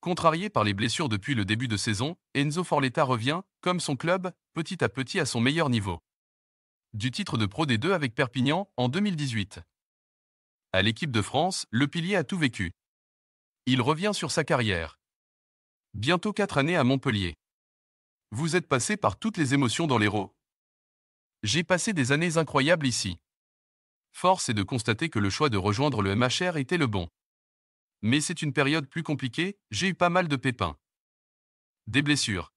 Contrarié par les blessures depuis le début de saison, Enzo Forletta revient, comme son club, petit à petit à son meilleur niveau. Du titre de Pro D2 avec Perpignan en 2018. À l'équipe de France, le pilier a tout vécu. Il revient sur sa carrière. Bientôt quatre années à Montpellier. Vous êtes passé par toutes les émotions dans l'héros. J'ai passé des années incroyables ici. Force est de constater que le choix de rejoindre le MHR était le bon. Mais c'est une période plus compliquée, j'ai eu pas mal de pépins. Des blessures.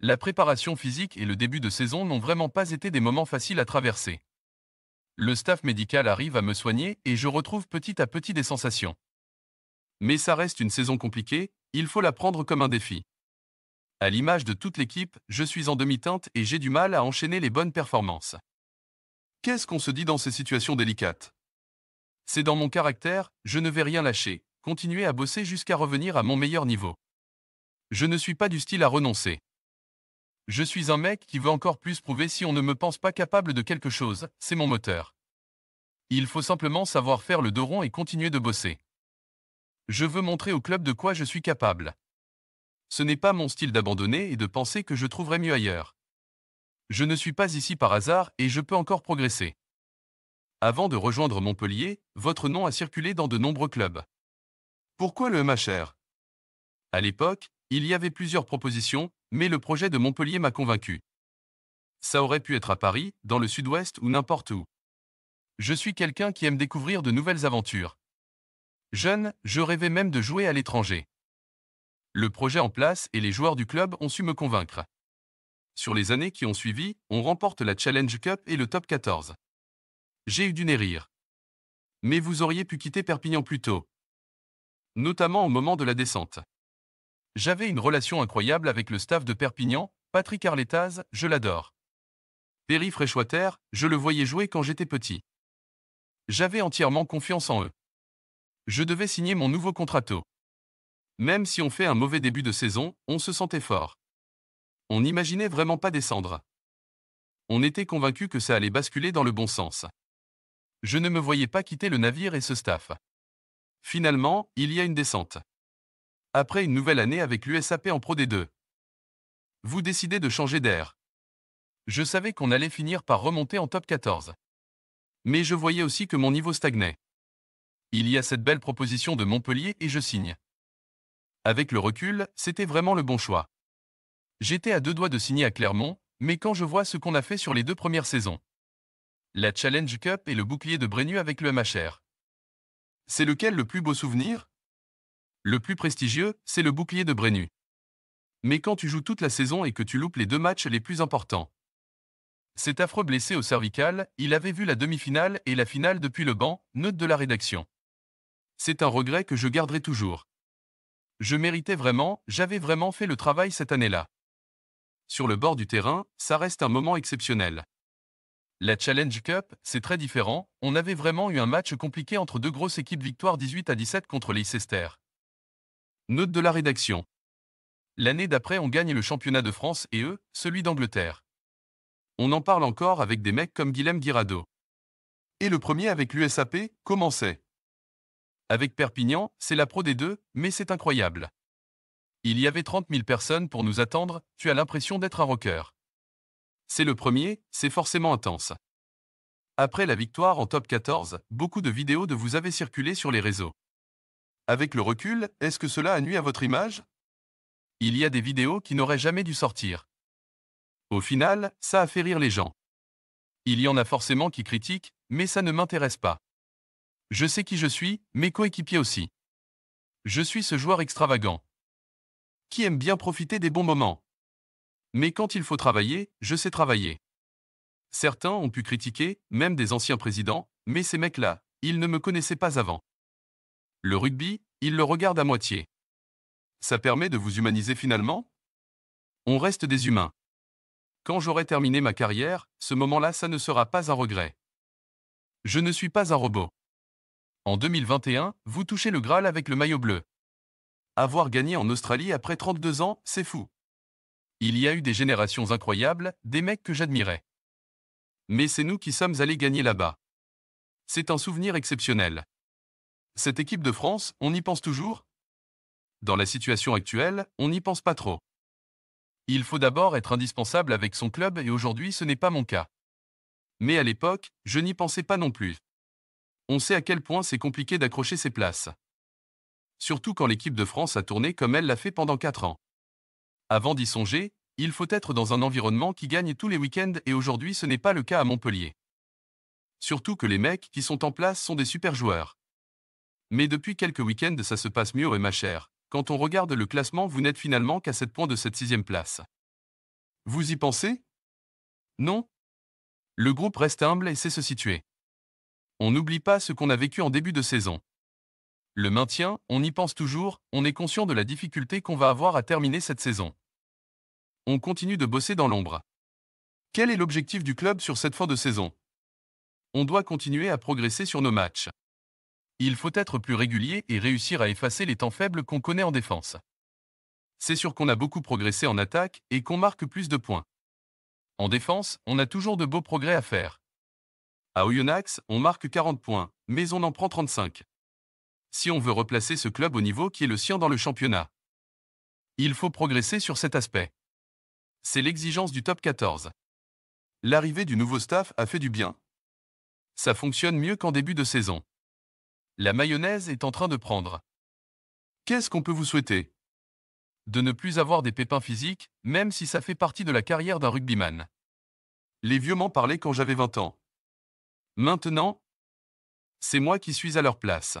La préparation physique et le début de saison n'ont vraiment pas été des moments faciles à traverser. Le staff médical arrive à me soigner et je retrouve petit à petit des sensations. Mais ça reste une saison compliquée, il faut la prendre comme un défi. À l'image de toute l'équipe, je suis en demi-teinte et j'ai du mal à enchaîner les bonnes performances. Qu'est-ce qu'on se dit dans ces situations délicates c'est dans mon caractère, je ne vais rien lâcher, continuer à bosser jusqu'à revenir à mon meilleur niveau. Je ne suis pas du style à renoncer. Je suis un mec qui veut encore plus prouver si on ne me pense pas capable de quelque chose, c'est mon moteur. Il faut simplement savoir faire le dos rond et continuer de bosser. Je veux montrer au club de quoi je suis capable. Ce n'est pas mon style d'abandonner et de penser que je trouverai mieux ailleurs. Je ne suis pas ici par hasard et je peux encore progresser. Avant de rejoindre Montpellier, votre nom a circulé dans de nombreux clubs. Pourquoi le MHR À l'époque, il y avait plusieurs propositions, mais le projet de Montpellier m'a convaincu. Ça aurait pu être à Paris, dans le sud-ouest ou n'importe où. Je suis quelqu'un qui aime découvrir de nouvelles aventures. Jeune, je rêvais même de jouer à l'étranger. Le projet en place et les joueurs du club ont su me convaincre. Sur les années qui ont suivi, on remporte la Challenge Cup et le Top 14. J'ai eu du nez rire. Mais vous auriez pu quitter Perpignan plus tôt. Notamment au moment de la descente. J'avais une relation incroyable avec le staff de Perpignan, Patrick Arletaz, je l'adore. Perry Freshwater, je le voyais jouer quand j'étais petit. J'avais entièrement confiance en eux. Je devais signer mon nouveau tôt. Même si on fait un mauvais début de saison, on se sentait fort. On n'imaginait vraiment pas descendre. On était convaincu que ça allait basculer dans le bon sens. Je ne me voyais pas quitter le navire et ce staff. Finalement, il y a une descente. Après une nouvelle année avec l'USAP en Pro D2. Vous décidez de changer d'air. Je savais qu'on allait finir par remonter en top 14. Mais je voyais aussi que mon niveau stagnait. Il y a cette belle proposition de Montpellier et je signe. Avec le recul, c'était vraiment le bon choix. J'étais à deux doigts de signer à Clermont, mais quand je vois ce qu'on a fait sur les deux premières saisons, la Challenge Cup et le bouclier de Brenu avec le MHR. C'est lequel le plus beau souvenir Le plus prestigieux, c'est le bouclier de Brenu. Mais quand tu joues toute la saison et que tu loupes les deux matchs les plus importants. Cet affreux blessé au cervical, il avait vu la demi-finale et la finale depuis le banc, note de la rédaction. C'est un regret que je garderai toujours. Je méritais vraiment, j'avais vraiment fait le travail cette année-là. Sur le bord du terrain, ça reste un moment exceptionnel. La Challenge Cup, c'est très différent, on avait vraiment eu un match compliqué entre deux grosses équipes victoire 18 à 17 contre Leicester. Note de la rédaction. L'année d'après, on gagne le championnat de France et eux, celui d'Angleterre. On en parle encore avec des mecs comme Guillaume Guirado. Et le premier avec l'USAP, comment c'est Avec Perpignan, c'est la pro des deux, mais c'est incroyable. Il y avait 30 000 personnes pour nous attendre, tu as l'impression d'être un rocker. C'est le premier, c'est forcément intense. Après la victoire en top 14, beaucoup de vidéos de vous avaient circulé sur les réseaux. Avec le recul, est-ce que cela a nuit à votre image Il y a des vidéos qui n'auraient jamais dû sortir. Au final, ça a fait rire les gens. Il y en a forcément qui critiquent, mais ça ne m'intéresse pas. Je sais qui je suis, mes coéquipiers aussi. Je suis ce joueur extravagant. Qui aime bien profiter des bons moments. Mais quand il faut travailler, je sais travailler. Certains ont pu critiquer, même des anciens présidents, mais ces mecs-là, ils ne me connaissaient pas avant. Le rugby, ils le regardent à moitié. Ça permet de vous humaniser finalement On reste des humains. Quand j'aurai terminé ma carrière, ce moment-là, ça ne sera pas un regret. Je ne suis pas un robot. En 2021, vous touchez le Graal avec le maillot bleu. Avoir gagné en Australie après 32 ans, c'est fou. Il y a eu des générations incroyables, des mecs que j'admirais. Mais c'est nous qui sommes allés gagner là-bas. C'est un souvenir exceptionnel. Cette équipe de France, on y pense toujours Dans la situation actuelle, on n'y pense pas trop. Il faut d'abord être indispensable avec son club et aujourd'hui ce n'est pas mon cas. Mais à l'époque, je n'y pensais pas non plus. On sait à quel point c'est compliqué d'accrocher ses places. Surtout quand l'équipe de France a tourné comme elle l'a fait pendant 4 ans. Avant d'y songer, il faut être dans un environnement qui gagne tous les week-ends et aujourd'hui ce n'est pas le cas à Montpellier. Surtout que les mecs qui sont en place sont des super joueurs. Mais depuis quelques week-ends ça se passe mieux et ma chère, Quand on regarde le classement vous n'êtes finalement qu'à 7 points de cette sixième place. Vous y pensez Non Le groupe reste humble et sait se situer. On n'oublie pas ce qu'on a vécu en début de saison. Le maintien, on y pense toujours, on est conscient de la difficulté qu'on va avoir à terminer cette saison on continue de bosser dans l'ombre. Quel est l'objectif du club sur cette fin de saison On doit continuer à progresser sur nos matchs. Il faut être plus régulier et réussir à effacer les temps faibles qu'on connaît en défense. C'est sûr qu'on a beaucoup progressé en attaque et qu'on marque plus de points. En défense, on a toujours de beaux progrès à faire. À Oyonnax, on marque 40 points, mais on en prend 35. Si on veut replacer ce club au niveau qui est le sien dans le championnat, il faut progresser sur cet aspect. C'est l'exigence du top 14. L'arrivée du nouveau staff a fait du bien. Ça fonctionne mieux qu'en début de saison. La mayonnaise est en train de prendre. Qu'est-ce qu'on peut vous souhaiter De ne plus avoir des pépins physiques, même si ça fait partie de la carrière d'un rugbyman. Les vieux m'en parlaient quand j'avais 20 ans. Maintenant, c'est moi qui suis à leur place.